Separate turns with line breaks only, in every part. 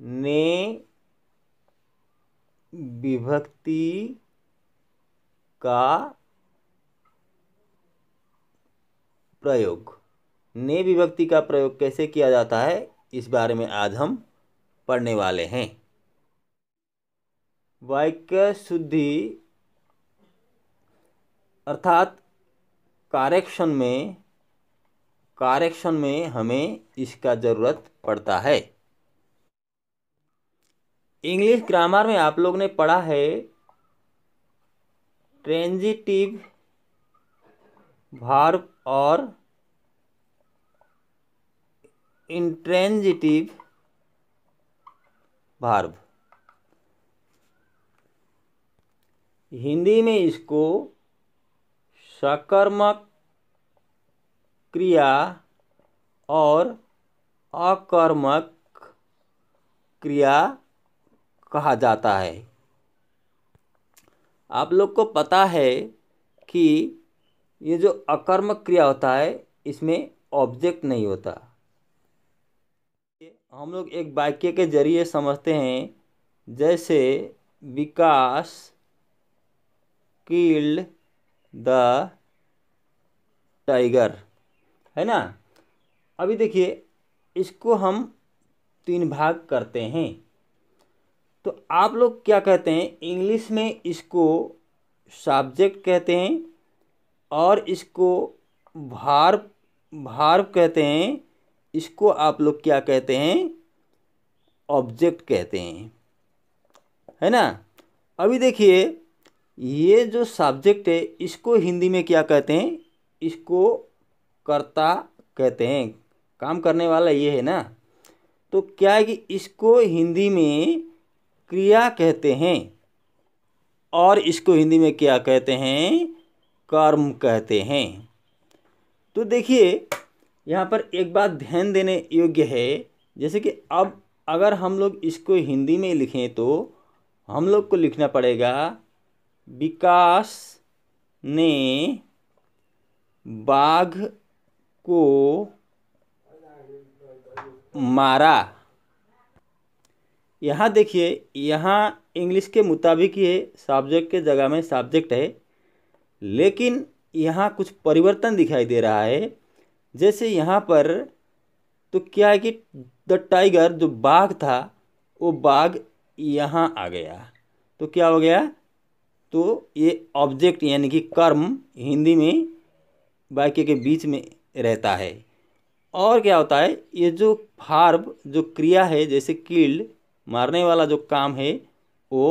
ने विभक्ति का प्रयोग ने विभक्ति का प्रयोग कैसे किया जाता है इस बारे में आज हम पढ़ने वाले हैं वाक्य शुद्धि अर्थात कारेक्शन में कारेक्शन में हमें इसका ज़रूरत पड़ता है इंग्लिश ग्रामर में आप लोग ने पढ़ा है ट्रेंजिटिव भार्व और इंट्रेंजिटिव भार्व हिंदी में इसको सकर्मक क्रिया और अकर्मक क्रिया कहा जाता है आप लोग को पता है कि ये जो अकर्मक क्रिया होता है इसमें ऑब्जेक्ट नहीं होता हम लोग एक वाक्य के जरिए समझते हैं जैसे विकास किल्ड द टाइगर है ना अभी देखिए इसको हम तीन भाग करते हैं तो आप लोग क्या कहते हैं इंग्लिश में इसको सब्जेक्ट कहते हैं और इसको भार भार कहते हैं इसको आप लोग क्या कहते हैं ऑब्जेक्ट कहते हैं है ना अभी देखिए ये जो सब्जेक्ट है इसको हिंदी में क्या कहते हैं इसको कर्ता कहते हैं काम करने वाला ये है ना तो क्या है कि इसको हिंदी में क्रिया कहते हैं और इसको हिंदी में क्या कहते हैं कर्म कहते हैं तो देखिए यहाँ पर एक बात ध्यान देने योग्य है जैसे कि अब अगर हम लोग इसको हिंदी में लिखें तो हम लोग को लिखना पड़ेगा विकास ने बाघ को मारा यहाँ देखिए यहाँ इंग्लिश के मुताबिक ये सब्जेक्ट के जगह में सब्जेक्ट है लेकिन यहाँ कुछ परिवर्तन दिखाई दे रहा है जैसे यहाँ पर तो क्या है कि द टाइगर जो बाघ था वो बाघ यहाँ आ गया तो क्या हो गया तो ये ऑब्जेक्ट यानी कि कर्म हिंदी में वाक्य के बीच में रहता है और क्या होता है ये जो फार्ब जो क्रिया है जैसे किल्ड मारने वाला जो काम है वो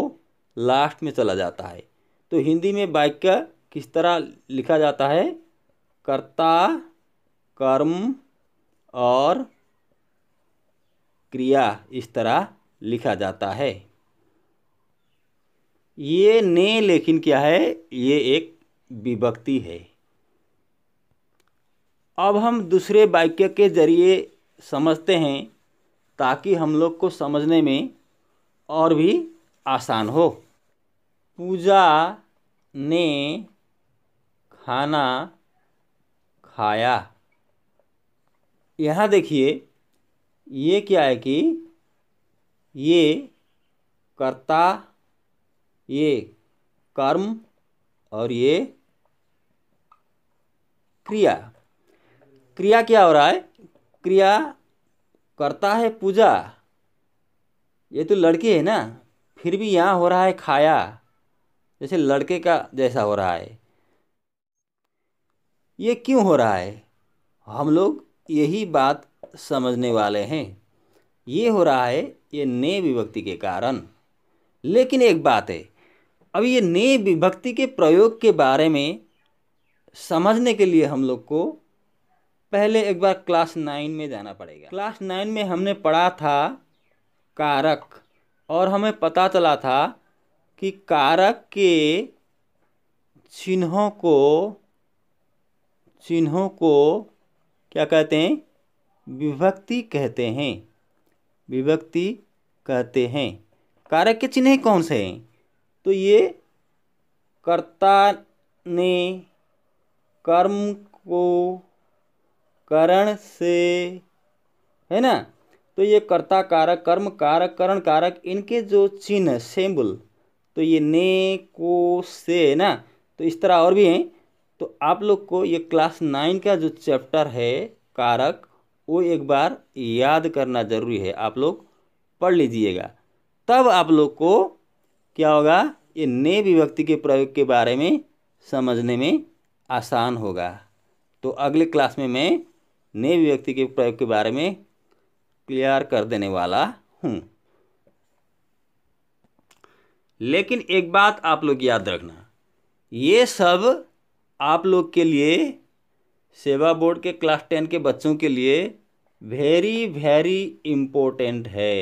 लास्ट में चला जाता है तो हिंदी में वाक्य किस तरह लिखा जाता है कर्ता कर्म और क्रिया इस तरह लिखा जाता है ये ने लेकिन क्या है ये एक विभक्ति है अब हम दूसरे वाक्य के जरिए समझते हैं ताकि हम लोग को समझने में और भी आसान हो पूजा ने खाना खाया यहाँ देखिए ये क्या है कि ये कर्ता ये कर्म और ये क्रिया क्रिया क्या हो रहा है क्रिया करता है पूजा ये तो लड़की है ना फिर भी यहाँ हो रहा है खाया जैसे लड़के का जैसा हो रहा है ये क्यों हो रहा है हम लोग यही बात समझने वाले हैं ये हो रहा है ये नए विभक्ति के कारण लेकिन एक बात है अब ये नए विभक्ति के प्रयोग के बारे में समझने के लिए हम लोग को पहले एक बार क्लास नाइन में जाना पड़ेगा क्लास नाइन में हमने पढ़ा था कारक और हमें पता चला था कि कारक के चिन्हों को चिन्हों को क्या कहते हैं विभक्ति कहते हैं विभक्ति कहते हैं कारक के चिन्ह कौन से हैं तो ये कर्ता ने कर्म को करण से है ना तो ये कर्ता कारक कर्म कारक करण कारक इनके जो चिन्ह सेम्बुल तो ये ने को से है ना तो इस तरह और भी हैं तो आप लोग को ये क्लास नाइन का जो चैप्टर है कारक वो एक बार याद करना ज़रूरी है आप लोग पढ़ लीजिएगा तब आप लोग को क्या होगा ये ने विभक्ति के प्रयोग के बारे में समझने में आसान होगा तो अगले क्लास में मैं नए व्यक्ति के प्रयोग के बारे में क्लियर कर देने वाला हूँ लेकिन एक बात आप लोग याद रखना ये सब आप लोग के लिए सेवा बोर्ड के क्लास टेन के बच्चों के लिए वेरी वेरी इम्पोर्टेंट है